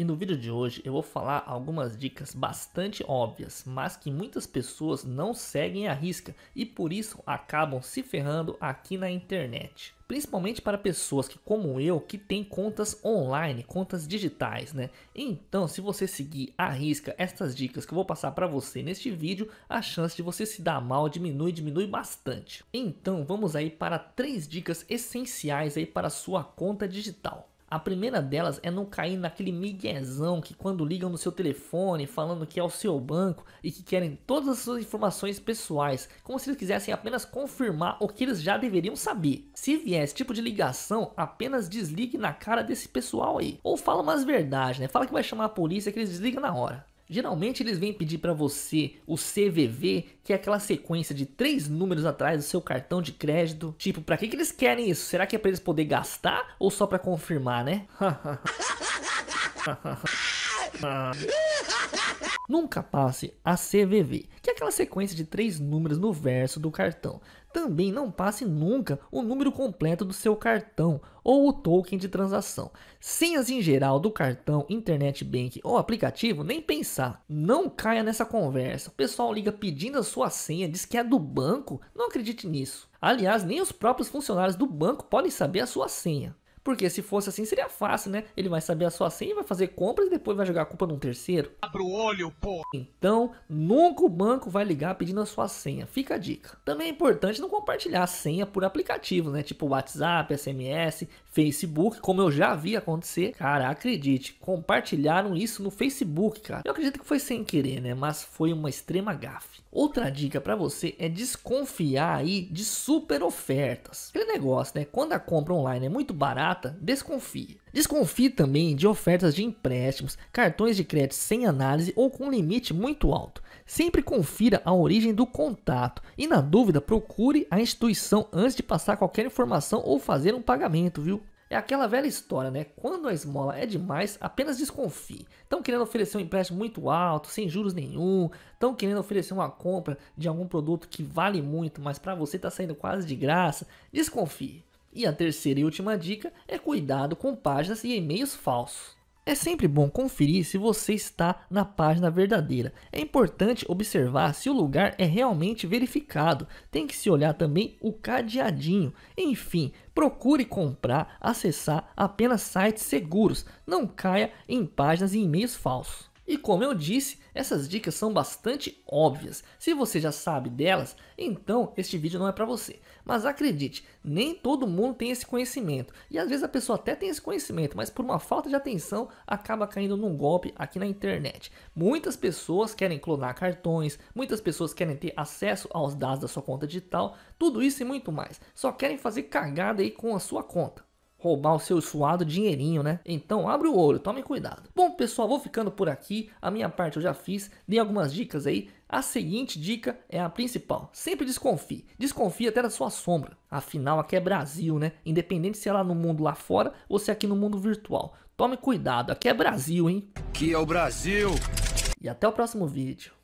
E no vídeo de hoje eu vou falar algumas dicas bastante óbvias, mas que muitas pessoas não seguem à risca e por isso acabam se ferrando aqui na internet. Principalmente para pessoas que como eu que tem contas online, contas digitais, né? Então, se você seguir à risca estas dicas que eu vou passar para você neste vídeo, a chance de você se dar mal diminui, diminui bastante. Então, vamos aí para três dicas essenciais aí para sua conta digital. A primeira delas é não cair naquele miguezão que quando ligam no seu telefone falando que é o seu banco e que querem todas as suas informações pessoais, como se eles quisessem apenas confirmar o que eles já deveriam saber. Se vier esse tipo de ligação, apenas desligue na cara desse pessoal aí. Ou fala umas verdades, né? Fala que vai chamar a polícia que eles desligam na hora. Geralmente eles vêm pedir para você o CVV, que é aquela sequência de três números atrás do seu cartão de crédito. Tipo, para que, que eles querem isso? Será que é para eles poder gastar ou só para confirmar, né? Nunca passe a CVV, que é aquela sequência de três números no verso do cartão. Também não passe nunca o número completo do seu cartão ou o token de transação. Senhas em geral do cartão, internet bank ou aplicativo, nem pensar. Não caia nessa conversa. O pessoal liga pedindo a sua senha, diz que é do banco. Não acredite nisso. Aliás, nem os próprios funcionários do banco podem saber a sua senha. Porque se fosse assim, seria fácil, né? Ele vai saber a sua senha, vai fazer compras e depois vai jogar a culpa num terceiro. Abra o olho, pô! Então, nunca o banco vai ligar pedindo a sua senha. Fica a dica. Também é importante não compartilhar a senha por aplicativos, né? Tipo WhatsApp, SMS, Facebook, como eu já vi acontecer. Cara, acredite, compartilharam isso no Facebook, cara. Eu acredito que foi sem querer, né? Mas foi uma extrema gafe. Outra dica para você é desconfiar aí de super ofertas. Aquele negócio, né? Quando a compra online é muito barata, desconfie. Desconfie também de ofertas de empréstimos, cartões de crédito sem análise ou com limite muito alto. Sempre confira a origem do contato e, na dúvida, procure a instituição antes de passar qualquer informação ou fazer um pagamento, viu? É aquela velha história, né? Quando a esmola é demais, apenas desconfie. Estão querendo oferecer um empréstimo muito alto, sem juros nenhum. Estão querendo oferecer uma compra de algum produto que vale muito, mas para você está saindo quase de graça. Desconfie. E a terceira e última dica é cuidado com páginas e e-mails falsos. É sempre bom conferir se você está na página verdadeira. É importante observar se o lugar é realmente verificado. Tem que se olhar também o cadeadinho. Enfim, procure comprar, acessar apenas sites seguros. Não caia em páginas e e-mails falsos. E como eu disse, essas dicas são bastante óbvias. Se você já sabe delas, então este vídeo não é para você. Mas acredite, nem todo mundo tem esse conhecimento. E às vezes a pessoa até tem esse conhecimento, mas por uma falta de atenção acaba caindo num golpe aqui na internet. Muitas pessoas querem clonar cartões, muitas pessoas querem ter acesso aos dados da sua conta digital, tudo isso e muito mais. Só querem fazer cagada aí com a sua conta roubar o seu suado dinheirinho, né? Então abre o olho, tome cuidado. Bom, pessoal, vou ficando por aqui. A minha parte eu já fiz, dei algumas dicas aí. A seguinte dica é a principal. Sempre desconfie. Desconfie até da sua sombra. Afinal, aqui é Brasil, né? Independente se é lá no mundo lá fora ou se é aqui no mundo virtual. Tome cuidado, aqui é Brasil, hein? Aqui é o Brasil. E até o próximo vídeo.